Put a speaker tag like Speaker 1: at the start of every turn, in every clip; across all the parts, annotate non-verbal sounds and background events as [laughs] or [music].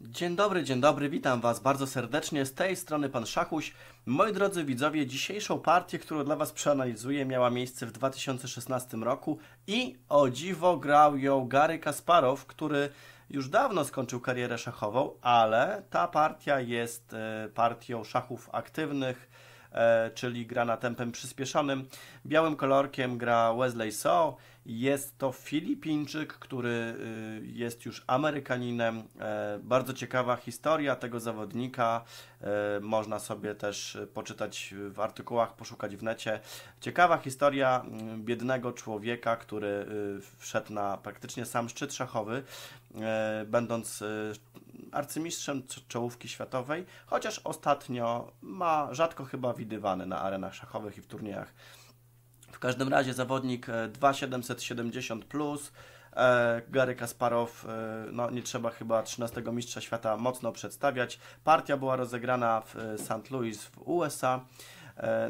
Speaker 1: Dzień dobry, dzień dobry, witam Was bardzo serdecznie. Z tej strony Pan Szachuś. Moi drodzy widzowie, dzisiejszą partię, którą dla Was przeanalizuję, miała miejsce w 2016 roku i o dziwo grał ją Gary Kasparow, który już dawno skończył karierę szachową, ale ta partia jest e, partią szachów aktywnych, e, czyli gra na tempem przyspieszonym. Białym kolorkiem gra Wesley So. Jest to Filipińczyk, który y, jest już Amerykaninem. E, bardzo ciekawa historia tego zawodnika. E, można sobie też y, poczytać w artykułach, poszukać w necie. Ciekawa historia mm, biednego człowieka, który y, wszedł na praktycznie sam szczyt szachowy, e, będąc arcymistrzem czołówki światowej, chociaż ostatnio ma rzadko chyba widywany na arenach szachowych i w turniejach w każdym razie zawodnik 2770 e, plus. E, Gary Kasparow, e, no nie trzeba chyba 13 mistrza świata mocno przedstawiać. Partia była rozegrana w St. Louis w USA.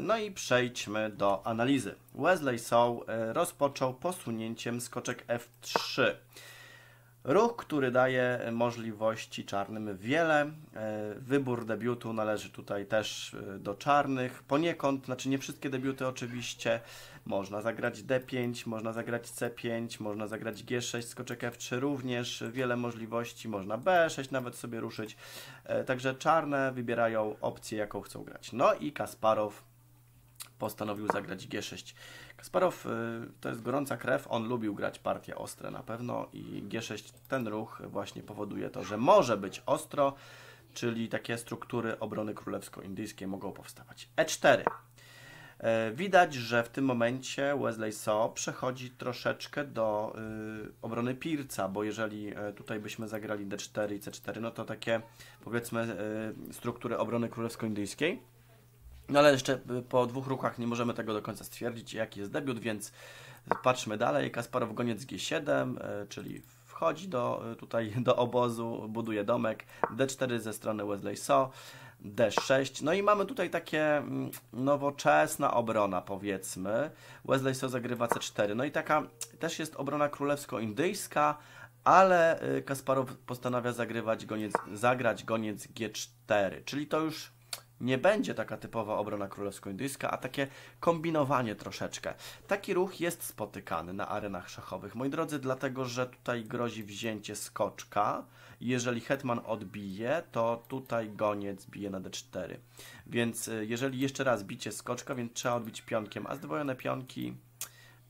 Speaker 1: No i przejdźmy do analizy. Wesley Sow rozpoczął posunięciem skoczek F3. Ruch, który daje możliwości czarnym wiele. Wybór debiutu należy tutaj też do czarnych. Poniekąd, znaczy nie wszystkie debiuty oczywiście, można zagrać D5, można zagrać C5, można zagrać G6, skoczek F3 również, wiele możliwości, można B6 nawet sobie ruszyć. E, także czarne wybierają opcję, jaką chcą grać. No i Kasparow postanowił zagrać G6. Kasparow e, to jest gorąca krew, on lubił grać partie ostre na pewno i G6 ten ruch właśnie powoduje to, że może być ostro, czyli takie struktury obrony królewsko-indyjskiej mogą powstawać. E4 E, widać, że w tym momencie Wesley So przechodzi troszeczkę do y, obrony Pirca, bo jeżeli e, tutaj byśmy zagrali D4 i C4, no to takie powiedzmy e, struktury obrony królewsko-indyjskiej. No ale jeszcze y, po dwóch rukach nie możemy tego do końca stwierdzić, jaki jest debiut, więc patrzmy dalej. Kasparow goniec G7, czyli wchodzi do, tutaj do obozu, buduje domek. D4 ze strony Wesley So. D6. No i mamy tutaj takie mm, nowoczesna obrona, powiedzmy. Wesley Sosa zagrywa C4. No i taka też jest obrona królewsko-indyjska, ale y, Kasparow postanawia zagrywać goniec, zagrać goniec G4. Czyli to już nie będzie taka typowa obrona królewsko-indyjska, a takie kombinowanie troszeczkę. Taki ruch jest spotykany na arenach szachowych, moi drodzy, dlatego że tutaj grozi wzięcie skoczka. Jeżeli hetman odbije, to tutaj goniec bije na d4. Więc y, jeżeli jeszcze raz bicie skoczka, więc trzeba odbić pionkiem, a zdwojone pionki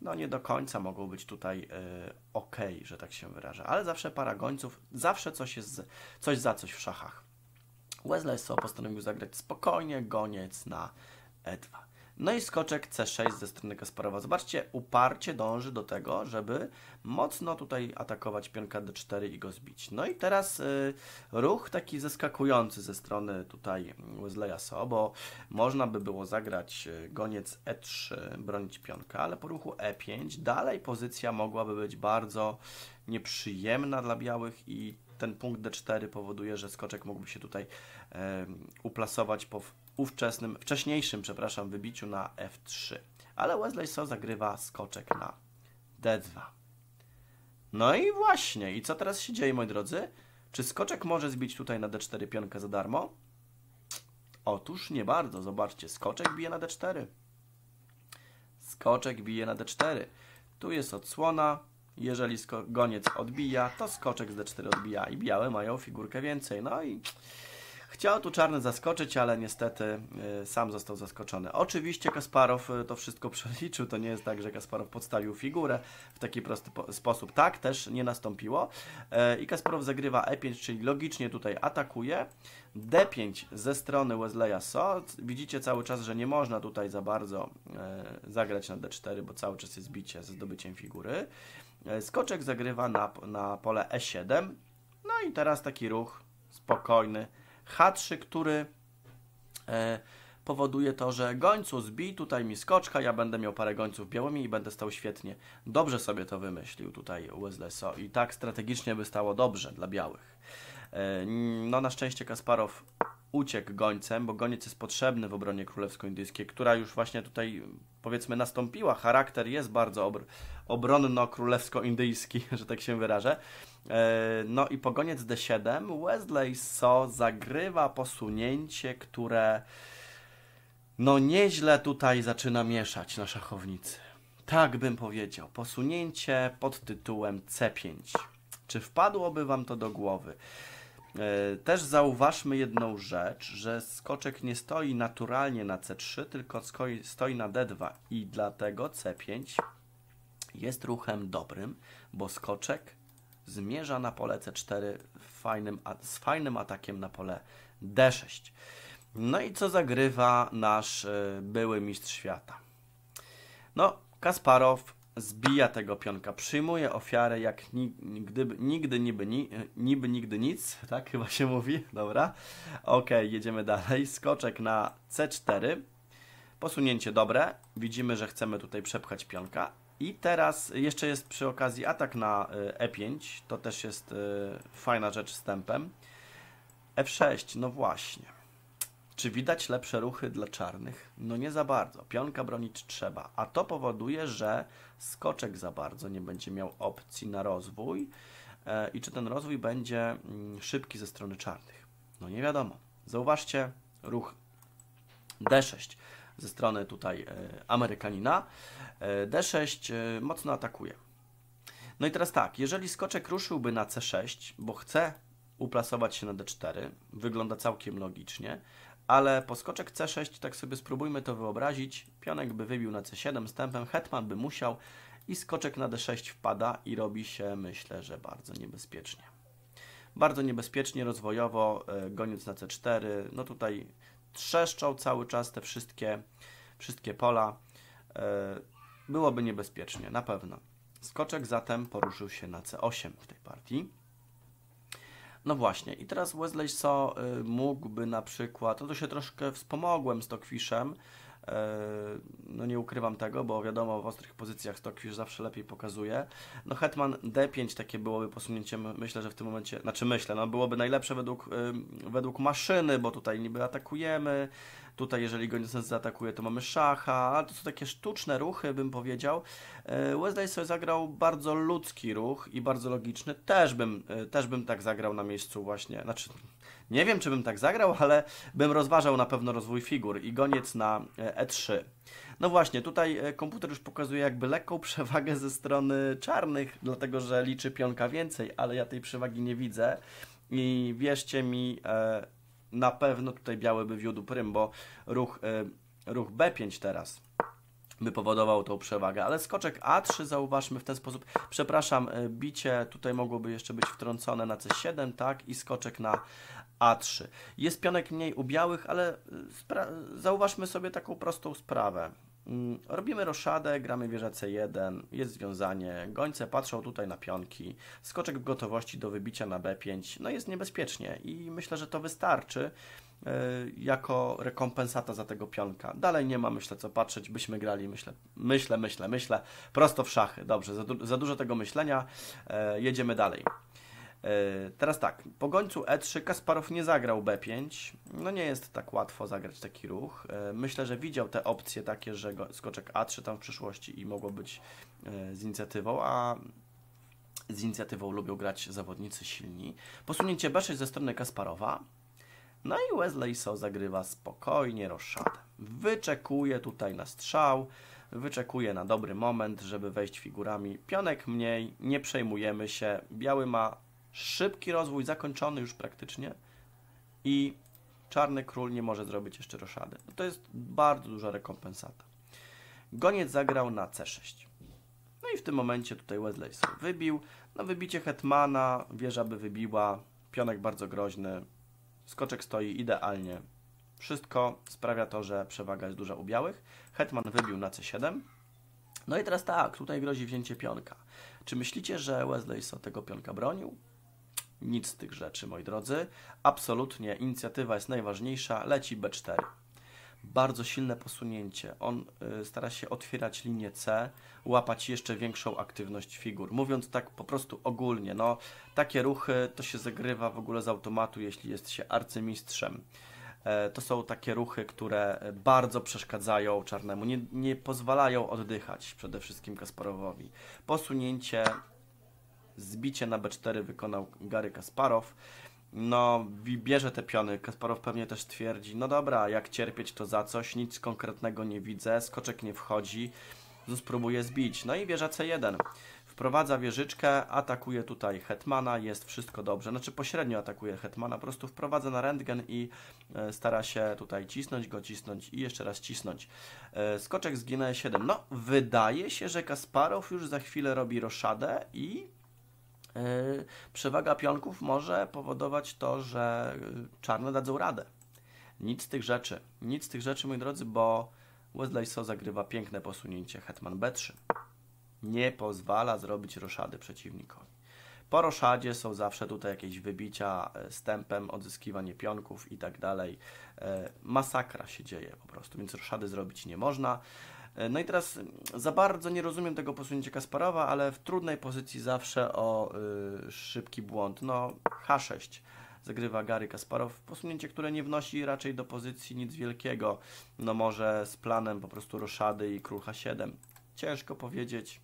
Speaker 1: no nie do końca mogą być tutaj yy, ok, że tak się wyrażę, ale zawsze para gońców, zawsze coś jest, coś za coś w szachach. Wesley postanowił zagrać spokojnie goniec na E2. No i skoczek C6 ze strony Kasparowa. Zobaczcie, uparcie dąży do tego, żeby mocno tutaj atakować pionka D4 i go zbić. No i teraz y, ruch taki zeskakujący ze strony tutaj Wesley'a So, bo można by było zagrać y, goniec E3, bronić pionka, ale po ruchu E5 dalej pozycja mogłaby być bardzo nieprzyjemna dla białych i ten punkt D4 powoduje, że skoczek mógłby się tutaj e, uplasować po ówczesnym, wcześniejszym, przepraszam, wybiciu na F3. Ale Wesley So zagrywa skoczek na D2. No i właśnie, i co teraz się dzieje, moi drodzy? Czy skoczek może zbić tutaj na D4 pionkę za darmo? Otóż nie bardzo. Zobaczcie, skoczek bije na D4. Skoczek bije na D4. Tu jest odsłona, jeżeli goniec odbija, to skoczek z d4 odbija i białe mają figurkę więcej. No i chciał tu czarny zaskoczyć, ale niestety y, sam został zaskoczony. Oczywiście Kasparow y, to wszystko [laughs] przeliczył, to nie jest tak, że Kasparow podstawił figurę w taki prosty sposób. Tak też nie nastąpiło. Y, I Kasparow zagrywa e5, czyli logicznie tutaj atakuje. D5 ze strony Wesleya So. Widzicie cały czas, że nie można tutaj za bardzo zagrać na D4, bo cały czas jest bicie ze zdobyciem figury. E, skoczek zagrywa na, na pole E7. No i teraz taki ruch spokojny. H3, który e, powoduje to, że gońcu zbij tutaj mi skoczka, ja będę miał parę gońców białymi i będę stał świetnie. Dobrze sobie to wymyślił tutaj Wesleyso i tak strategicznie by stało dobrze dla białych. E, no na szczęście Kasparow uciekł gońcem, bo goniec jest potrzebny w obronie królewsko-indyjskiej, która już właśnie tutaj powiedzmy nastąpiła. Charakter jest bardzo obr- obronno-królewsko-indyjski, [laughs] że tak się wyrażę. E, no i po goniec D7 Wesley So zagrywa posunięcie, które no nieźle tutaj zaczyna mieszać na szachownicy. Tak bym powiedział. Posunięcie pod tytułem C5. Czy wpadłoby Wam to do głowy? E, też zauważmy jedną rzecz, że skoczek nie stoi naturalnie na C3, tylko stoi na D2 i dlatego C5 jest ruchem dobrym, bo skoczek zmierza na pole C4 fajnym, z fajnym atakiem na pole D6. No i co zagrywa nasz e, były mistrz świata? No, Kasparow zbija tego pionka, przyjmuje ofiarę jak nigdy, nigdy niby, ni, niby nigdy nic, [laughs] tak chyba się mówi, dobra. Ok, jedziemy dalej, skoczek na C4, posunięcie dobre, widzimy, że chcemy tutaj przepchać pionka. I teraz jeszcze jest przy okazji atak na E5, e to też jest e, fajna rzecz z tempem. F6, no właśnie. Czy widać lepsze ruchy dla czarnych? No nie za bardzo. Pionka bronić trzeba, a to powoduje, że skoczek za bardzo nie będzie miał opcji na rozwój e, i czy ten rozwój będzie mm, szybki ze strony czarnych. No nie wiadomo. Zauważcie ruch D6 ze strony tutaj e, Amerykanina. E, D6 mocno atakuje. No i teraz tak, jeżeli skoczek ruszyłby na C6, bo chce uplasować się na D4, wygląda całkiem logicznie, ale poskoczek C6, tak sobie spróbujmy to wyobrazić. Pionek by wybił na C7 stępem, hetman by musiał i skoczek na D6 wpada i robi się, myślę, że bardzo niebezpiecznie. Bardzo niebezpiecznie, rozwojowo, e, goniąc na C4, no tutaj trzeszczą cały czas te wszystkie, wszystkie pola. E, byłoby niebezpiecznie, na pewno. Skoczek zatem poruszył się na C8 w tej partii. No właśnie, i teraz Wesley So y, mógłby na przykład, no to się troszkę wspomogłem z Tokwiszem, y, no nie ukrywam tego, bo wiadomo, w ostrych pozycjach Tokwisz zawsze lepiej pokazuje. No Hetman D5 takie byłoby posunięcie, myślę, że w tym momencie, znaczy myślę, no byłoby najlepsze według, y, według maszyny, bo tutaj niby atakujemy, Tutaj, jeżeli go Newton zaatakuje, to mamy szacha, to są takie sztuczne ruchy, bym powiedział. E, Wesley sobie zagrał bardzo ludzki ruch i bardzo logiczny. Też bym, e, też bym tak zagrał na miejscu właśnie, znaczy nie wiem, czy bym tak zagrał, ale bym rozważał na pewno rozwój figur i goniec na E3. E no właśnie, tutaj komputer już pokazuje jakby lekką [laughs] przewagę ze strony czarnych, dlatego że liczy pionka więcej, ale ja tej przewagi nie widzę. I wierzcie mi, na pewno tutaj biały by wiódł prym, bo ruch, y, ruch B5 teraz by powodował tą przewagę, ale skoczek A3 zauważmy w ten sposób, przepraszam, y, bicie tutaj mogłoby jeszcze być wtrącone na C7, tak, i skoczek na A3. Jest pionek mniej u białych, ale y, zauważmy sobie taką prostą sprawę. Mm, robimy roszadę, gramy wieża C1, jest związanie, gońce patrzą tutaj na pionki, skoczek w gotowości do wybicia na B5, no jest niebezpiecznie i myślę, że to wystarczy e, jako rekompensata za tego pionka. Dalej nie ma, myślę, co patrzeć, byśmy grali, myślę, myślę, myślę, myślę, prosto w szachy. Dobrze, za, du za dużo tego myślenia, e, jedziemy dalej. E, teraz tak, po gońcu E3 Kasparow nie zagrał B5. No nie jest tak łatwo zagrać taki ruch. E, myślę, że widział te opcje takie, że skoczek A3 tam w przyszłości i mogło być e, z inicjatywą, a z inicjatywą lubią grać zawodnicy silni. Posunięcie B6 ze strony Kasparowa. No i Wesley So zagrywa spokojnie roszadę. Wyczekuje tutaj na strzał wyczekuje na dobry moment, żeby wejść figurami. Pionek mniej, nie przejmujemy się. Biały ma Szybki rozwój zakończony już praktycznie i Czarny Król nie może zrobić jeszcze roszady. No to jest bardzo duża rekompensata. Goniec zagrał na C6. No i w tym momencie tutaj Wesley sobie wybił. Na no wybicie Hetmana wieża by wybiła. Pionek bardzo groźny. Skoczek stoi idealnie. Wszystko sprawia to, że przewaga jest duża u białych. Hetman wybił na C7. No i teraz tak, tutaj grozi wzięcie pionka. Czy myślicie, że Wesley tego pionka bronił? Nic z tych rzeczy, moi drodzy. Absolutnie inicjatywa jest najważniejsza, leci B4. Bardzo silne posunięcie. On y, stara się otwierać linię C, łapać jeszcze większą aktywność figur. Mówiąc tak po prostu ogólnie, no takie ruchy to się zagrywa w ogóle z automatu, jeśli jest się arcymistrzem. E, to są takie ruchy, które bardzo przeszkadzają czarnemu, nie, nie pozwalają oddychać przede wszystkim Kasparowowi. Posunięcie Zbicie na B4 wykonał Gary Kasparow. No, bierze te piony. Kasparow pewnie też twierdzi, no dobra, jak cierpieć to za coś, nic konkretnego nie widzę, skoczek nie wchodzi, spróbuję zbić. No i wieża C1. Wprowadza wieżyczkę, atakuje tutaj Hetmana, jest wszystko dobrze. Znaczy pośrednio atakuje Hetmana, po prostu wprowadza na rentgen i e, stara się tutaj cisnąć go, cisnąć i jeszcze raz cisnąć. E, skoczek zginę 7 No, wydaje się, że Kasparow już za chwilę robi roszadę i E, przewaga pionków może powodować to, że e, czarne dadzą radę. Nic z tych rzeczy, nic z tych rzeczy, moi drodzy, bo Wesley So zagrywa piękne posunięcie Hetman B3. Nie pozwala zrobić roszady przeciwnikowi. Po roszadzie są zawsze tutaj jakieś wybicia e, stępem, odzyskiwanie pionków i tak dalej. Masakra się dzieje po prostu, więc roszady zrobić nie można. E, no i teraz mm, za bardzo nie rozumiem tego posunięcia Kasparowa, ale w trudnej pozycji zawsze o y, szybki błąd. No H6 zagrywa Gary Kasparow. Posunięcie, które nie wnosi raczej do pozycji nic wielkiego. No może z planem po prostu roszady i król H7. Ciężko powiedzieć.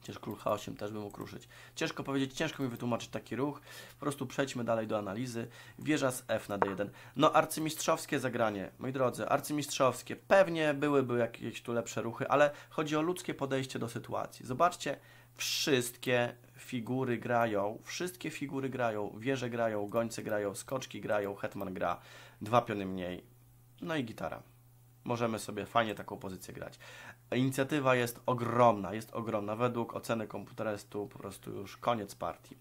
Speaker 1: Chociaż król H8 też bym ukruszyć. Ciężko powiedzieć, ciężko mi wytłumaczyć taki ruch. Po prostu przejdźmy dalej do analizy. Wieża z F na D1. No arcymistrzowskie zagranie, moi drodzy, arcymistrzowskie. Pewnie byłyby jakieś tu lepsze ruchy, ale chodzi o ludzkie podejście do sytuacji. Zobaczcie, wszystkie figury grają, wszystkie figury grają, wieże grają, gońce grają, skoczki grają, hetman gra, dwa piony mniej, no i gitara możemy sobie fajnie taką pozycję grać. Inicjatywa jest ogromna, jest ogromna. Według oceny komputera jest tu po prostu już koniec partii.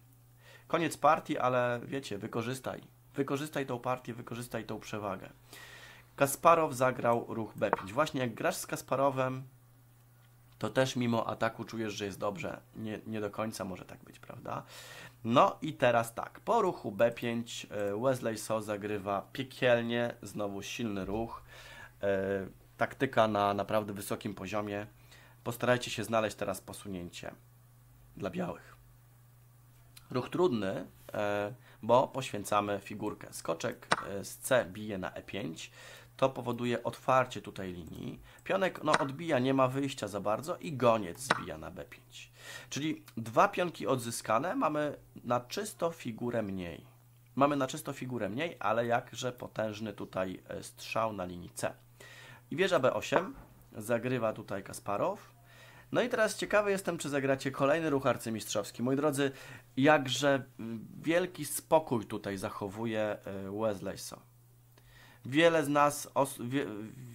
Speaker 1: Koniec partii, ale wiecie, wykorzystaj. Wykorzystaj tą partię, wykorzystaj tą przewagę. Kasparow zagrał ruch B5. Właśnie jak grasz z Kasparowem, to też mimo ataku czujesz, że jest dobrze. Nie, nie do końca może tak być, prawda? No i teraz tak, po ruchu B5 e, Wesley So zagrywa piekielnie, znowu silny ruch. E, taktyka na naprawdę wysokim poziomie. Postarajcie się znaleźć teraz posunięcie dla białych. Ruch trudny, e, bo poświęcamy figurkę. Skoczek e, z C bije na E5. To powoduje otwarcie tutaj linii. Pionek no, odbija, nie ma wyjścia za bardzo i goniec zbija na B5. Czyli dwa pionki odzyskane mamy na czysto figurę mniej. Mamy na czysto figurę mniej, ale jakże potężny tutaj strzał na linii C. I wieża B8 zagrywa tutaj Kasparow. No i teraz ciekawy jestem, czy zagracie kolejny ruch arcymistrzowski. Moi drodzy, jakże wielki spokój tutaj zachowuje e, So Wiele, z nas, os wie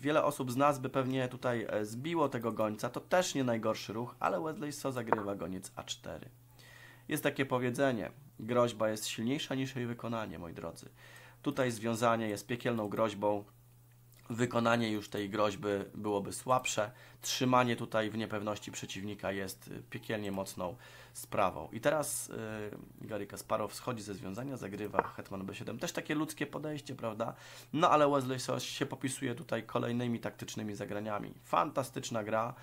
Speaker 1: wiele osób z nas by pewnie tutaj e, zbiło tego gońca. To też nie najgorszy ruch, ale So zagrywa goniec A4. Jest takie powiedzenie, groźba jest silniejsza niż jej wykonanie, moi drodzy. Tutaj związanie jest piekielną groźbą wykonanie już tej groźby byłoby słabsze. Trzymanie tutaj w niepewności przeciwnika jest y, piekielnie mocną sprawą. I teraz yy, Gary Kasparow schodzi ze związania, zagrywa Hetman B7. Też takie ludzkie podejście, prawda? No ale Wesley się popisuje tutaj kolejnymi taktycznymi zagraniami. Fantastyczna gra.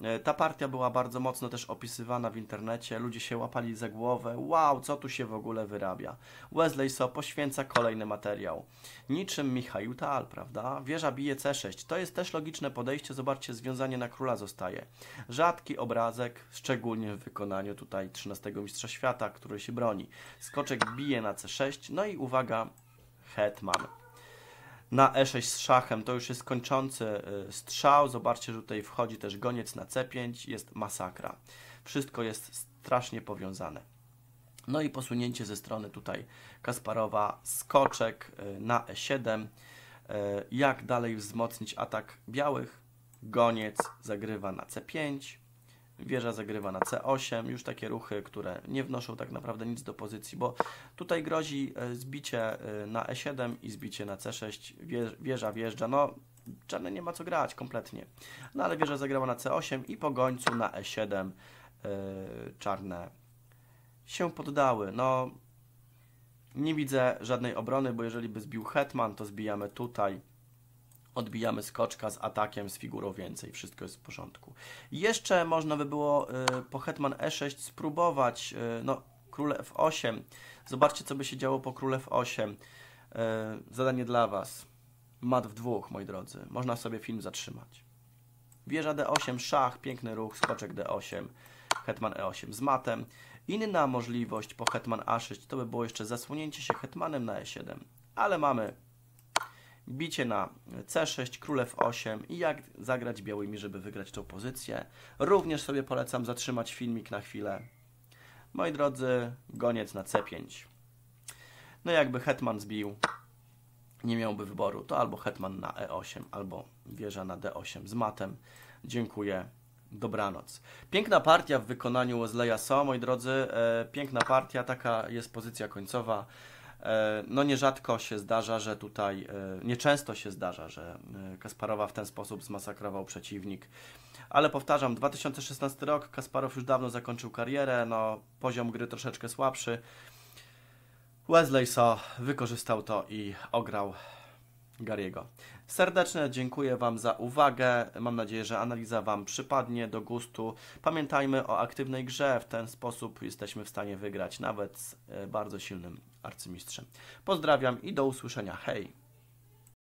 Speaker 1: E, ta partia była bardzo mocno też opisywana w internecie, ludzie się łapali za głowę, wow, co tu się w ogóle wyrabia. Wesley So poświęca kolejny materiał. Niczym Michał Tal, prawda? Wieża bije C6, to jest też logiczne podejście, zobaczcie, związanie na króla zostaje. Rzadki obrazek, szczególnie w wykonaniu tutaj 13 mistrza świata, który się broni. Skoczek bije na C6, no i uwaga, hetman na e6 z szachem, to już jest kończący y, strzał. Zobaczcie, że tutaj wchodzi też goniec na c5, jest masakra. Wszystko jest strasznie powiązane. No i posunięcie ze strony tutaj Kasparowa, skoczek y, na e7. Y, jak dalej wzmocnić atak białych? Goniec zagrywa na c5, Wieża zagrywa na C8, już takie ruchy, które nie wnoszą tak naprawdę nic do pozycji, bo tutaj grozi e, zbicie e, na E7 i zbicie na C6, wieża wjeżdża, no czarne nie ma co grać kompletnie. No ale wieża zagrała na C8 i po gońcu na E7 yy, e, czarne się poddały. No nie widzę żadnej obrony, bo jeżeli by zbił hetman, to zbijamy tutaj odbijamy skoczka z atakiem, z figurą więcej, wszystko jest w porządku. Jeszcze można by było y, po hetman e6 spróbować, y, no król f8, zobaczcie co by się działo po król f8, y, zadanie dla Was, mat w dwóch moi drodzy, można sobie film zatrzymać. Wieża d8, szach, piękny ruch, skoczek d8, hetman e8 z matem. Inna możliwość po hetman a6 to by było jeszcze zasłonięcie się hetmanem na e7, ale mamy bicie na C6, królew 8 i jak zagrać białymi, żeby wygrać tą pozycję. Również sobie polecam zatrzymać filmik na chwilę. Moi drodzy, goniec na C5. No jakby hetman zbił, nie miałby wyboru, to albo hetman na E8, albo wieża na D8 z matem. Dziękuję. Dobranoc. Piękna partia w wykonaniu Wesley'a So, moi drodzy. E, piękna partia, taka jest pozycja końcowa. E, no nierzadko się zdarza, że tutaj, e, nieczęsto się zdarza, że e, Kasparowa w ten sposób zmasakrował przeciwnik. Ale powtarzam, 2016 rok, Kasparow już dawno zakończył karierę, no poziom gry troszeczkę słabszy. Wesley So wykorzystał to i ograł Gariego. Serdecznie dziękuję Wam za uwagę. Mam nadzieję, że analiza Wam przypadnie do gustu. Pamiętajmy o aktywnej grze. W ten sposób jesteśmy w stanie wygrać nawet z e, bardzo silnym arcymistrzem. Pozdrawiam i do usłyszenia. Hej!